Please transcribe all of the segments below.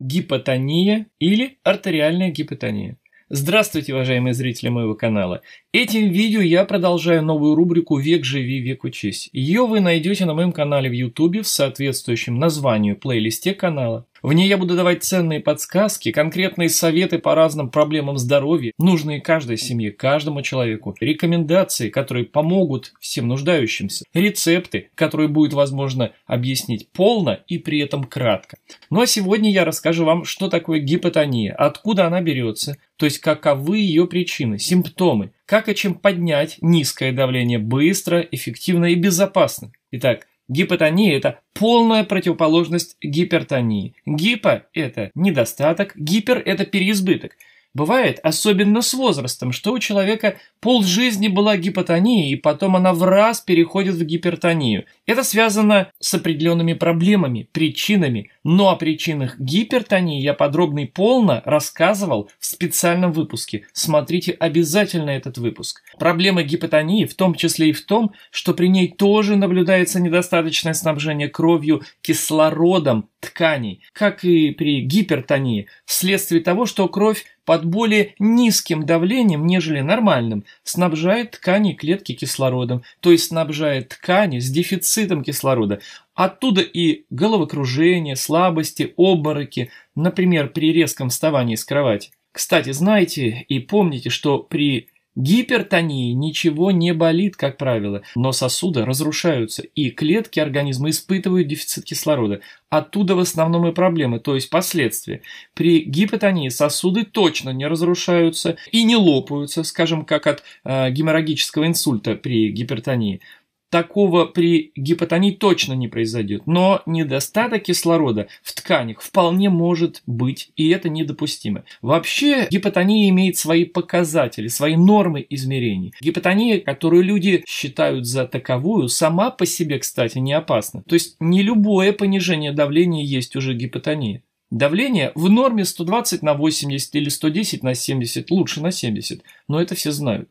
гипотония или артериальная гипотония. Здравствуйте, уважаемые зрители моего канала. Этим видео я продолжаю новую рубрику «Век живи, век учись». Ее вы найдете на моем канале в YouTube в соответствующем названию плейлисте канала. В ней я буду давать ценные подсказки, конкретные советы по разным проблемам здоровья, нужные каждой семье, каждому человеку, рекомендации, которые помогут всем нуждающимся, рецепты, которые будет возможно объяснить полно и при этом кратко. Ну а сегодня я расскажу вам, что такое гипотония, откуда она берется, то есть каковы ее причины, симптомы, как и чем поднять низкое давление быстро, эффективно и безопасно. Итак, Гипотония – это полная противоположность гипертонии. Гипо – это недостаток, гипер – это переизбыток – Бывает, особенно с возрастом, что у человека полжизни была гипотония, и потом она в раз переходит в гипертонию. Это связано с определенными проблемами, причинами, но о причинах гипертонии я подробно и полно рассказывал в специальном выпуске. Смотрите обязательно этот выпуск. Проблема гипотонии в том числе и в том, что при ней тоже наблюдается недостаточное снабжение кровью кислородом тканей, как и при гипертонии, вследствие того, что кровь под более низким давлением, нежели нормальным, снабжает ткани и клетки кислородом, то есть снабжает ткани с дефицитом кислорода. Оттуда и головокружение, слабости, обмороки, например, при резком вставании с кровати. Кстати, знаете и помните, что при Гипертонии ничего не болит, как правило, но сосуды разрушаются, и клетки организма испытывают дефицит кислорода. Оттуда в основном и проблемы, то есть последствия. При гипотонии сосуды точно не разрушаются и не лопаются, скажем, как от э, геморрагического инсульта при гипертонии. Такого при гипотонии точно не произойдет, но недостаток кислорода в тканях вполне может быть, и это недопустимо. Вообще гипотония имеет свои показатели, свои нормы измерений. Гипотония, которую люди считают за таковую, сама по себе, кстати, не опасна. То есть не любое понижение давления есть уже гипотония. Давление в норме 120 на 80 или 110 на 70, лучше на 70, но это все знают.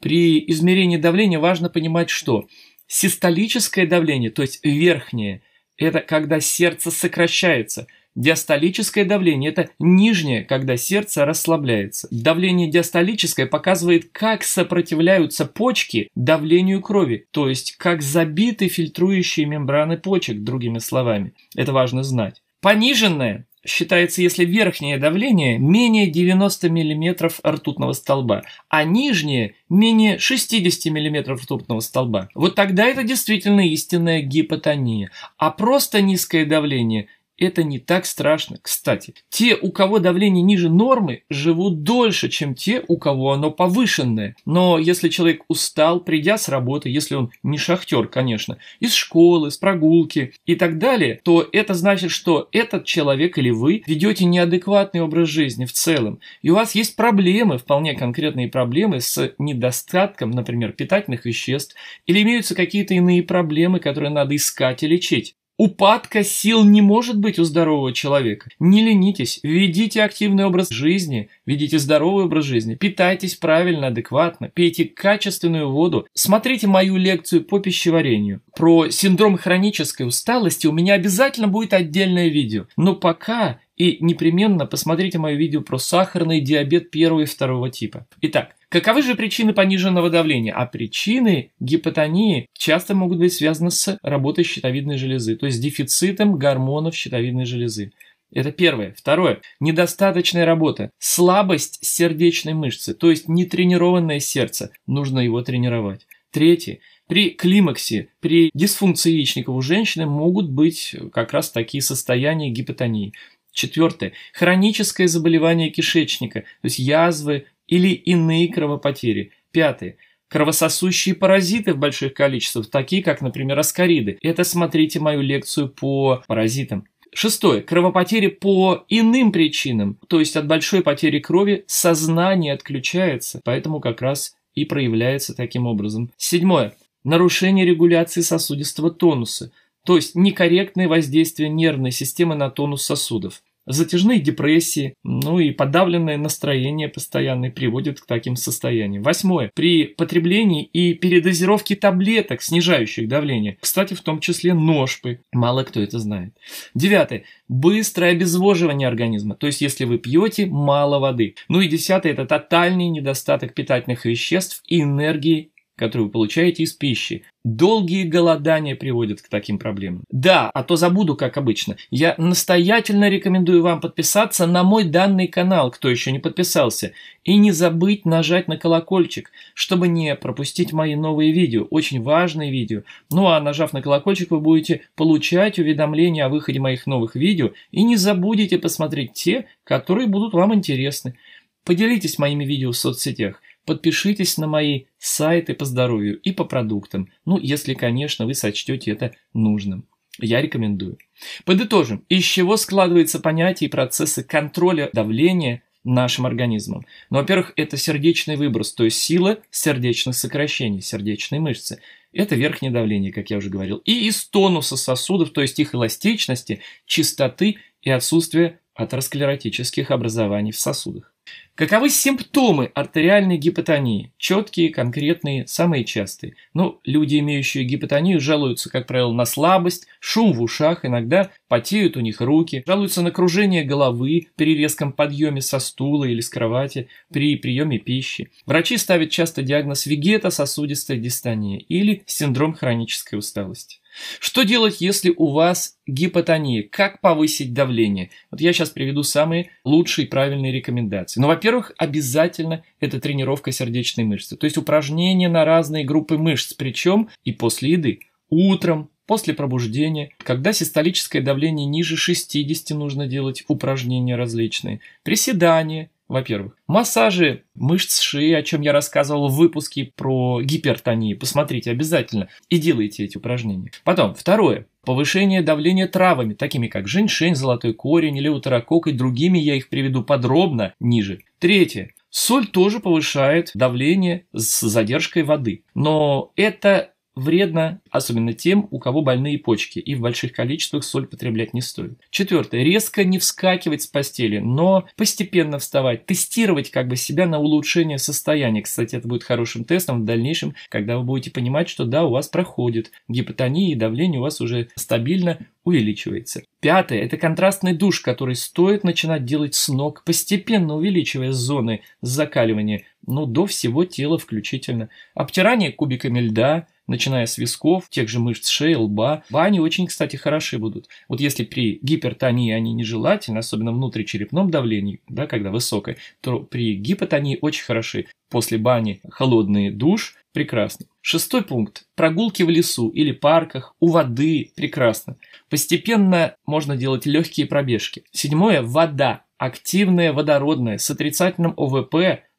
При измерении давления важно понимать, что Систолическое давление, то есть верхнее, это когда сердце сокращается. Диастолическое давление – это нижнее, когда сердце расслабляется. Давление диастолическое показывает, как сопротивляются почки давлению крови, то есть как забиты фильтрующие мембраны почек, другими словами. Это важно знать. Пониженное считается, если верхнее давление менее 90 мм ртутного столба, а нижнее менее 60 мм ртутного столба. Вот тогда это действительно истинная гипотония. А просто низкое давление это не так страшно. Кстати, те, у кого давление ниже нормы, живут дольше, чем те, у кого оно повышенное. Но если человек устал, придя с работы, если он не шахтер, конечно, из школы, с прогулки и так далее, то это значит, что этот человек или вы ведете неадекватный образ жизни в целом. И у вас есть проблемы, вполне конкретные проблемы с недостатком, например, питательных веществ, или имеются какие-то иные проблемы, которые надо искать и лечить. Упадка сил не может быть у здорового человека. Не ленитесь, ведите активный образ жизни, ведите здоровый образ жизни, питайтесь правильно, адекватно, пейте качественную воду. Смотрите мою лекцию по пищеварению. Про синдром хронической усталости у меня обязательно будет отдельное видео. Но пока и непременно посмотрите мое видео про сахарный диабет первого и второго типа. Итак, Каковы же причины пониженного давления? А причины гипотонии часто могут быть связаны с работой щитовидной железы, то есть дефицитом гормонов щитовидной железы. Это первое. Второе. Недостаточная работа. Слабость сердечной мышцы, то есть нетренированное сердце. Нужно его тренировать. Третье. При климаксе, при дисфункции яичников у женщины могут быть как раз такие состояния гипотонии. Четвертое. Хроническое заболевание кишечника, то есть язвы, или иные кровопотери. Пятое. Кровососущие паразиты в больших количествах, такие как, например, аскариды. Это смотрите мою лекцию по паразитам. Шестое. Кровопотери по иным причинам, то есть от большой потери крови сознание отключается, поэтому как раз и проявляется таким образом. Седьмое. Нарушение регуляции сосудистого тонуса, то есть некорректное воздействие нервной системы на тонус сосудов затяжные депрессии, ну и подавленное настроение постоянное приводит к таким состояниям. Восьмое. При потреблении и передозировке таблеток, снижающих давление, кстати, в том числе ножпы, мало кто это знает. Девятое. Быстрое обезвоживание организма, то есть если вы пьете мало воды. Ну и десятое – это тотальный недостаток питательных веществ и энергии которую вы получаете из пищи. Долгие голодания приводят к таким проблемам. Да, а то забуду, как обычно. Я настоятельно рекомендую вам подписаться на мой данный канал, кто еще не подписался, и не забыть нажать на колокольчик, чтобы не пропустить мои новые видео, очень важные видео. Ну а нажав на колокольчик, вы будете получать уведомления о выходе моих новых видео и не забудете посмотреть те, которые будут вам интересны. Поделитесь моими видео в соцсетях – Подпишитесь на мои сайты по здоровью и по продуктам, ну, если, конечно, вы сочтете это нужным. Я рекомендую. Подытожим, из чего складывается понятие и процессы контроля давления нашим организмом. Ну, во-первых, это сердечный выброс, то есть сила сердечных сокращений, сердечной мышцы. Это верхнее давление, как я уже говорил. И из тонуса сосудов, то есть их эластичности, чистоты и отсутствия атеросклеротических образований в сосудах. Каковы симптомы артериальной гипотонии? Четкие, конкретные, самые частые. Ну, люди, имеющие гипотонию, жалуются, как правило, на слабость, шум в ушах, иногда потеют у них руки, жалуются на кружение головы при резком подъеме со стула или с кровати, при приеме пищи. Врачи ставят часто диагноз вегетососудистая дистония или синдром хронической усталости. Что делать, если у вас гипотония? Как повысить давление? Вот я сейчас приведу самые лучшие правильные рекомендации. Ну, во-первых, во-первых, обязательно это тренировка сердечной мышцы, то есть упражнения на разные группы мышц, причем и после еды, утром, после пробуждения, когда систолическое давление ниже 60, нужно делать упражнения различные, приседания, во-первых. Массажи мышц шеи, о чем я рассказывал в выпуске про гипертонию. Посмотрите обязательно и делайте эти упражнения. Потом, второе. Повышение давления травами, такими как женьшень, золотой корень, или леутерокок и другими, я их приведу подробно ниже. Третье. Соль тоже повышает давление с задержкой воды. Но это вредно, особенно тем, у кого больные почки, и в больших количествах соль потреблять не стоит. Четвертое. Резко не вскакивать с постели, но постепенно вставать, тестировать как бы себя на улучшение состояния. Кстати, это будет хорошим тестом в дальнейшем, когда вы будете понимать, что да, у вас проходит гипотония и давление у вас уже стабильно увеличивается. Пятое – это контрастный душ, который стоит начинать делать с ног, постепенно увеличивая зоны закаливания, но до всего тела включительно. Обтирание кубиками льда – начиная с висков, тех же мышц шеи, лба. Бани очень, кстати, хороши будут. Вот если при гипертонии они нежелательны, особенно внутричерепном давлении, да, когда высокое, то при гипотонии очень хороши. После бани холодный душ, прекрасно. Шестой пункт. Прогулки в лесу или парках, у воды, прекрасно. Постепенно можно делать легкие пробежки. Седьмое. Вода активная водородная с отрицательным ОВП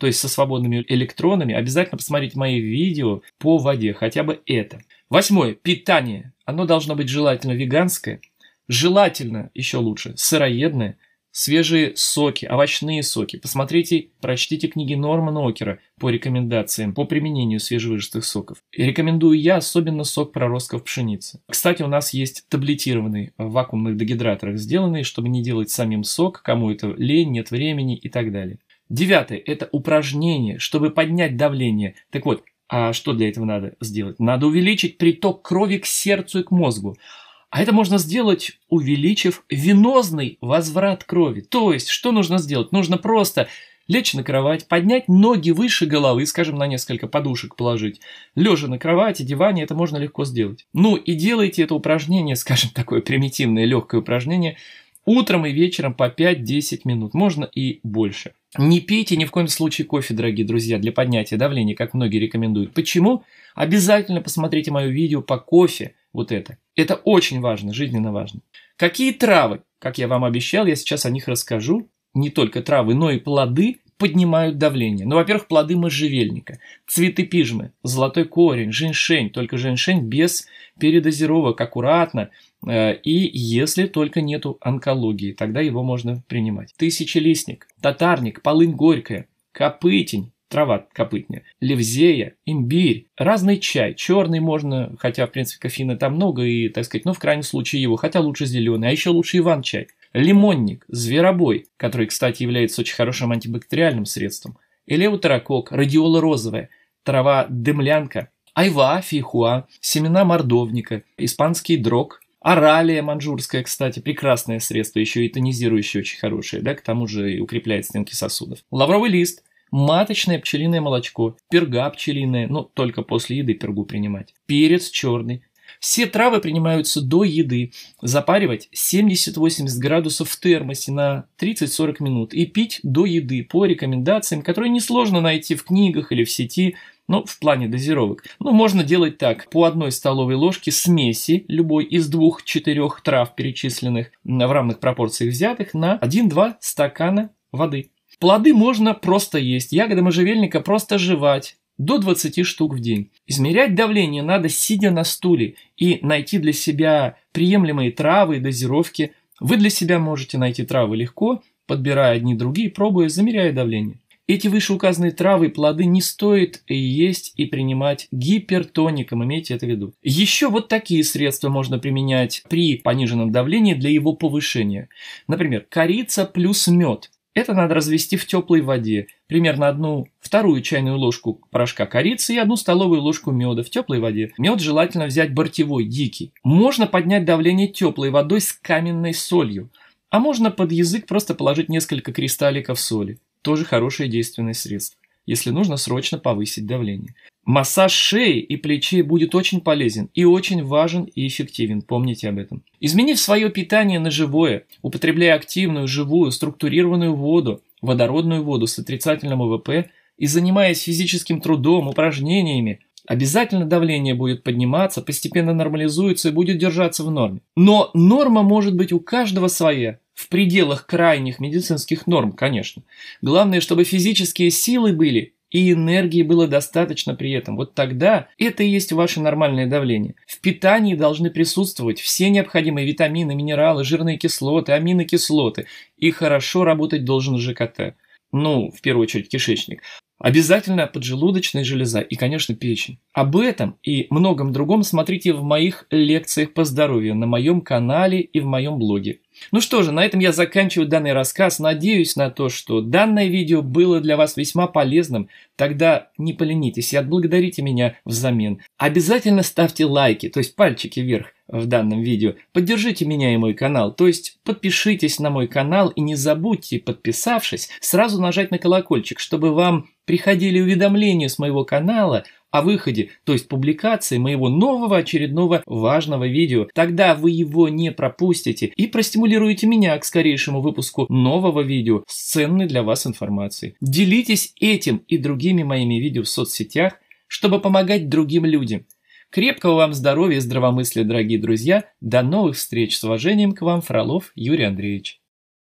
то есть со свободными электронами, обязательно посмотрите мои видео по воде, хотя бы это. Восьмое. Питание. Оно должно быть желательно веганское, желательно, еще лучше, сыроедное, свежие соки, овощные соки. Посмотрите, прочтите книги Нормана Окера по рекомендациям по применению свежевыжатых соков. И рекомендую я особенно сок проростков пшеницы. Кстати, у нас есть таблетированный в вакуумных дегидраторах сделанный, чтобы не делать самим сок, кому это лень, нет времени и так далее. Девятое – это упражнение, чтобы поднять давление. Так вот, а что для этого надо сделать? Надо увеличить приток крови к сердцу и к мозгу. А это можно сделать, увеличив венозный возврат крови. То есть, что нужно сделать? Нужно просто лечь на кровать, поднять ноги выше головы, скажем, на несколько подушек положить. Лежа на кровати, диване, это можно легко сделать. Ну и делайте это упражнение, скажем, такое примитивное легкое упражнение, утром и вечером по 5-10 минут, можно и больше. Не пейте ни в коем случае кофе, дорогие друзья, для поднятия давления, как многие рекомендуют. Почему? Обязательно посмотрите мое видео по кофе, вот это. Это очень важно, жизненно важно. Какие травы, как я вам обещал, я сейчас о них расскажу. Не только травы, но и плоды поднимают давление. Ну, во-первых, плоды можжевельника, цветы пижмы, золотой корень, женьшень, только женьшень без передозировок, аккуратно, Э, и если только нету онкологии, тогда его можно принимать. Тысячелистник, татарник, полынь горькая, копытень, трава копытня, левзея, имбирь, разный чай. Черный можно, хотя, в принципе, кофеина там много, и, так сказать, ну, в крайнем случае его, хотя лучше зеленый, а еще лучше иван-чай. Лимонник, зверобой, который, кстати, является очень хорошим антибактериальным средством. Элеутерокок, радиола розовая, трава дымлянка, айва, фихуа, семена мордовника, испанский дрог, Оралия манжурская, кстати, прекрасное средство, еще и тонизирующее очень хорошее, да, к тому же и укрепляет стенки сосудов. Лавровый лист, маточное пчелиное молочко, перга пчелиная, но ну, только после еды пергу принимать, перец черный. Все травы принимаются до еды. Запаривать 70-80 градусов в термосе на 30-40 минут и пить до еды по рекомендациям, которые несложно найти в книгах или в сети ну, в плане дозировок. Ну, можно делать так. По одной столовой ложке смеси любой из двух-четырех трав, перечисленных в равных пропорциях взятых, на 1-2 стакана воды. Плоды можно просто есть, ягоды можжевельника просто жевать до 20 штук в день. Измерять давление надо, сидя на стуле, и найти для себя приемлемые травы и дозировки. Вы для себя можете найти травы легко, подбирая одни другие, пробуя, замеряя давление. Эти вышеуказанные травы и плоды не стоит есть и принимать гипертоником, имейте это в виду. Еще вот такие средства можно применять при пониженном давлении для его повышения. Например, корица плюс мед. Это надо развести в теплой воде. Примерно одну вторую чайную ложку порошка корицы и одну столовую ложку меда в теплой воде. Мед желательно взять бортевой, дикий. Можно поднять давление теплой водой с каменной солью. А можно под язык просто положить несколько кристалликов соли тоже хорошее действенное средство, если нужно срочно повысить давление. Массаж шеи и плечей будет очень полезен и очень важен и эффективен, помните об этом. Изменив свое питание на живое, употребляя активную, живую, структурированную воду, водородную воду с отрицательным ВВП и занимаясь физическим трудом, упражнениями, Обязательно давление будет подниматься, постепенно нормализуется и будет держаться в норме. Но норма может быть у каждого своя. В пределах крайних медицинских норм, конечно. Главное, чтобы физические силы были и энергии было достаточно при этом. Вот тогда это и есть ваше нормальное давление. В питании должны присутствовать все необходимые витамины, минералы, жирные кислоты, аминокислоты. И хорошо работать должен ЖКТ. Ну, в первую очередь, кишечник. Обязательно поджелудочная железа и, конечно, печень. Об этом и многом другом смотрите в моих лекциях по здоровью на моем канале и в моем блоге. Ну что же, на этом я заканчиваю данный рассказ. Надеюсь на то, что данное видео было для вас весьма полезным. Тогда не поленитесь и отблагодарите меня взамен. Обязательно ставьте лайки, то есть пальчики вверх в данном видео. Поддержите меня и мой канал, то есть подпишитесь на мой канал и не забудьте, подписавшись, сразу нажать на колокольчик, чтобы вам приходили уведомления с моего канала – о выходе, то есть публикации моего нового очередного важного видео. Тогда вы его не пропустите и простимулируете меня к скорейшему выпуску нового видео с ценной для вас информацией. Делитесь этим и другими моими видео в соцсетях, чтобы помогать другим людям. Крепкого вам здоровья и здравомыслия, дорогие друзья. До новых встреч. С уважением к вам, Фролов Юрий Андреевич.